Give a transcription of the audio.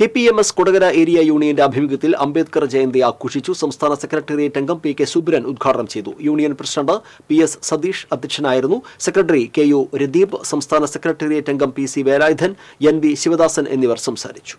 K P M S Kodakara area യൂണിയന്റെ ആഭിമുഖ്യത്തിൽ അംബേദ്കർ ജയന്തി ആഘോഷിച്ചു സംസ്ഥാന സെക്രട്ടേറിയറ്റ് അംഗം പി കെ സുബ്രൻ ഉദ്ഘാടനം ചെയ്തു union president P S Satheesh അധ്യക്ഷനായിരുന്നു സെക്രട്ടറി കെ യു രദീപ് സംസ്ഥാന സെക്രട്ടേറിയറ്റ് അംഗം P C Velayudhan N V Sivadasan എന്നിവർ സംസാരിച്ചു